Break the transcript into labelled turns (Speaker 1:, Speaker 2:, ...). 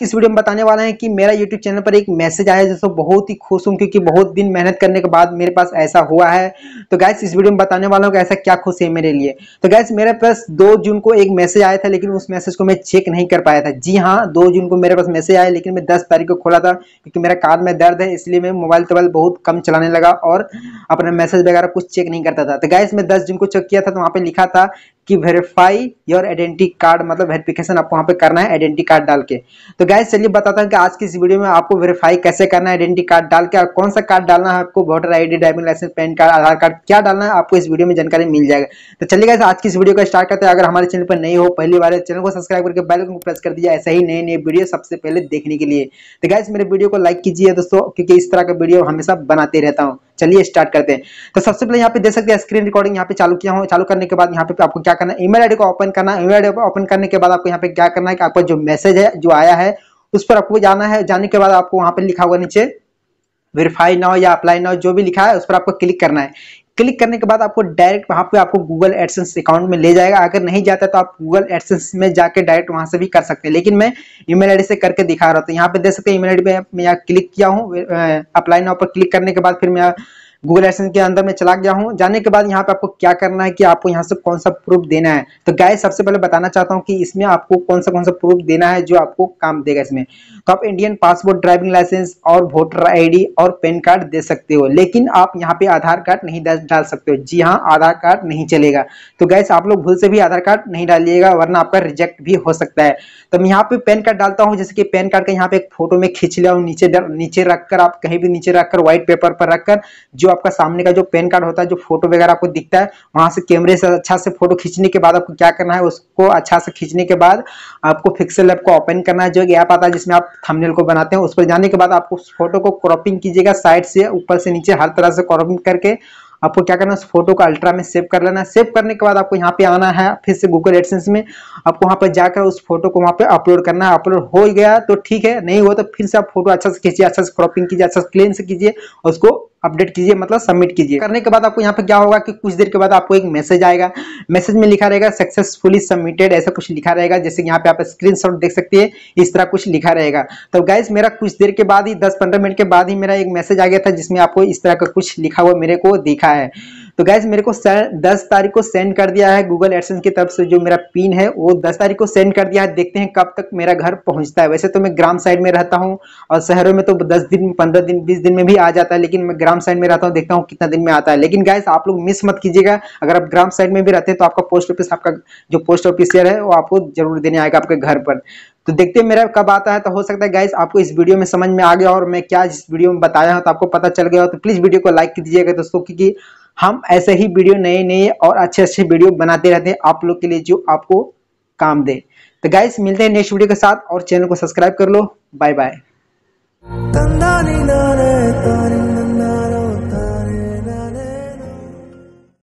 Speaker 1: किस वीडियो में बताने वाला है कि मेरा यूट्यूब चैनल पर एक मैसेज आया जिससे बहुत ही खुश हूँ क्योंकि बहुत दिन मेहनत करने के बाद मेरे पास ऐसा हुआ है तो गैस इस वीडियो में बताने वाला हूँ कि ऐसा क्या खुश है मेरे लिए तो गैस मेरे पास दो जून को एक मैसेज आया था लेकिन उस मैसेज को मैं चेक नहीं कर पाया था जी हाँ दो जून को मेरे पास मैसेज आया लेकिन मैं दस तारीख को खोला था क्योंकि मेरा कार में दर्द है इसलिए मैं मोबाइल तबाइल बहुत कम चलाने लगा और अपना मैसेज वगैरह कुछ चेक नहीं करता था तो गैस मैं दस जून को चेक किया था तो वहाँ पर लिखा था कि वेरीफाई योर आइडेंटिटी कार्ड मतलब वेरिफिकेशन आपको वहाँ पे करना है आइडेंटिटी कार्ड डाल के तो गैस चलिए बताता हूँ कि आज की इस वीडियो में आपको वेरीफाई कैसे करना है आइडेंटिटी कार्ड डाल के और कौन सा कार्ड डालना है आपको voter ID driving licence PAN card Aadhaar card क्या डालना है आपको इस वीडियो में जानकारी मिल जाएगा तो चलिए गैस आज की इस वीडियो का स्टार्ट करते हैं अगर हमारे चैनल पर नहीं हो पहली बार चैनल को सब्सक्राइब करके बेल को प्रेस कर दीजिए ऐसे ही नए नए वीडियो सबसे पहले देखने के लिए तो गैस मेरे वीडियो को लाइक कीजिए दोस्तों क्योंकि इस तरह का वीडियो हमेशा बनाते रहता हूँ चलिए स्टार्ट करते हैं तो सबसे पहले यहाँ पे देख सकते हैं स्क्रीन रिकॉर्डिंग यहाँ पे चालू किया हूँ चालू करने के बाद यहाँ पे आपको क्या करना है ईमेल आईडी को ओपन करना है ईमेल आईडी को ओपन करने के बाद आपको यहाँ पे क्या करना है आपका जो मैसेज है जो आया है उस पर आपको जाना है जाने के बाद आपको वहाँ पे लिखा हुआ नीचे वेरीफाई ना या अप्लाई ना जो भी लिखा है उस पर आपको क्लिक करना है क्लिक करने के बाद आपको डायरेक्ट वहां पे आपको गूगल एडसेंस अकाउंट में ले जाएगा अगर नहीं जाता तो आप गूगल एडसेंस में जाकर डायरेक्ट वहां से भी कर सकते हैं लेकिन मैं ईमेल आईडी से करके दिखा रहा था यहाँ पे देख सकते हैं ईमेल आईडी पे मैं यहाँ क्लिक किया हूँ अप्लाई नाउ पर क्लिक करने के बाद फिर मैं गूगल एडसेंस के अंदर में चला गया हूँ जाने के बाद यहाँ पे आपको क्या करना है कि आपको यहाँ से कौन सा प्रूफ देना है तो गाय सबसे पहले बताना चाहता हूँ कि इसमें आपको कौन सा कौन सा प्रूफ देना है जो आपको काम देगा इसमें तो आप इंडियन पासपोर्ट ड्राइविंग लाइसेंस और वोटर आई और पैन कार्ड दे सकते हो लेकिन आप यहाँ पे आधार कार्ड नहीं डाल सकते हो जी हाँ आधार कार्ड नहीं चलेगा तो गैस आप लोग भूल से भी आधार कार्ड नहीं डालिएगा वरना आपका रिजेक्ट भी हो सकता है तो मैं यहाँ पे पैन कार्ड डालता हूँ जैसे कि पैन कार्ड का यहाँ पे एक फोटो में खींच लिया हूँ नीचे नीचे रखकर आप कहीं भी नीचे रखकर व्हाइट पेपर पर रखकर जो आपका सामने का जो पेन कार्ड होता है जो फोटो वगैरह आपको दिखता है वहां से कैमरे से अच्छा से फोटो खींचने के बाद आपको क्या करना है उसको अच्छा से खींचने के बाद आपको फिक्सल ऐप को ओपन करना है जो एक ऐप आता है जिसमें आप थमनेल को बनाते हैं उस पर जाने के बाद आपको उस फोटो को क्रॉपिंग कीजिएगा साइड से ऊपर से नीचे हर तरह से क्रॉपिंग करके आपको क्या करना है उस फोटो को अल्ट्रा में सेव कर लेना है सेव करने के बाद आपको यहाँ पे आना है फिर से गूगल एडसेंस में आपको वहाँ पर जाकर उस फोटो को वहाँ पे अपलोड करना है अपलोड हो गया तो ठीक है नहीं हुआ तो फिर से आप फोटो अच्छा से खींचिए अच्छा से क्रॉपिंग कीजिए अच्छा से क्लीन से कीजिए और उसको अपडेट कीजिए मतलब सबमिट कीजिए करने के बाद आपको यहाँ पे क्या होगा कि कुछ देर के बाद आपको एक मैसेज आएगा मैसेज में लिखा रहेगा सक्सेसफुली सबमिटेड ऐसा कुछ लिखा रहेगा जैसे यहाँ पे आप स्क्रीनशॉट देख सकते हैं इस तरह कुछ लिखा रहेगा तो गाइज मेरा कुछ देर के बाद ही दस पंद्रह मिनट के बाद ही मेरा एक मैसेज आ गया था जिसमें आपको इस तरह का कुछ लिखा हुआ मेरे को दिखा है तो गैस मेरे को दस तारीख को सेंड कर दिया है गूगल एडसेंस की तरफ से जो मेरा पिन है वो दस तारीख को सेंड कर दिया है देखते हैं कब तक मेरा घर पहुंचता है वैसे तो मैं ग्राम साइड में रहता हूँ और शहरों में तो दस दिन पंद्रह दिन बीस दिन में भी आ जाता है लेकिन मैं ग्राम साइड में रहता हूँ देखता हूँ कितना दिन में आता है लेकिन गैस आप लोग मिस मत कीजिएगा अगर आप ग्राम साइड में भी रहते हैं तो आपका पोस्ट ऑफिस आपका जो पोस्ट ऑफिसर है वो आपको जरूर देने आएगा आपके घर पर तो देखते हैं मेरा कब आता है तो हो सकता है गाइस आपको इस वीडियो में समझ में आ गया और मैं क्या इस वीडियो में बताया हूँ तो आपको पता चल गया हो तो प्लीज़ वीडियो को लाइक दीजिएगा दोस्तों क्योंकि हम ऐसे ही वीडियो नए नए और अच्छे अच्छे वीडियो बनाते रहते हैं आप लोग के लिए जो आपको काम दे तो गाइस मिलते हैं नेक्स्ट वीडियो के साथ और चैनल को सब्सक्राइब कर लो बाय बाय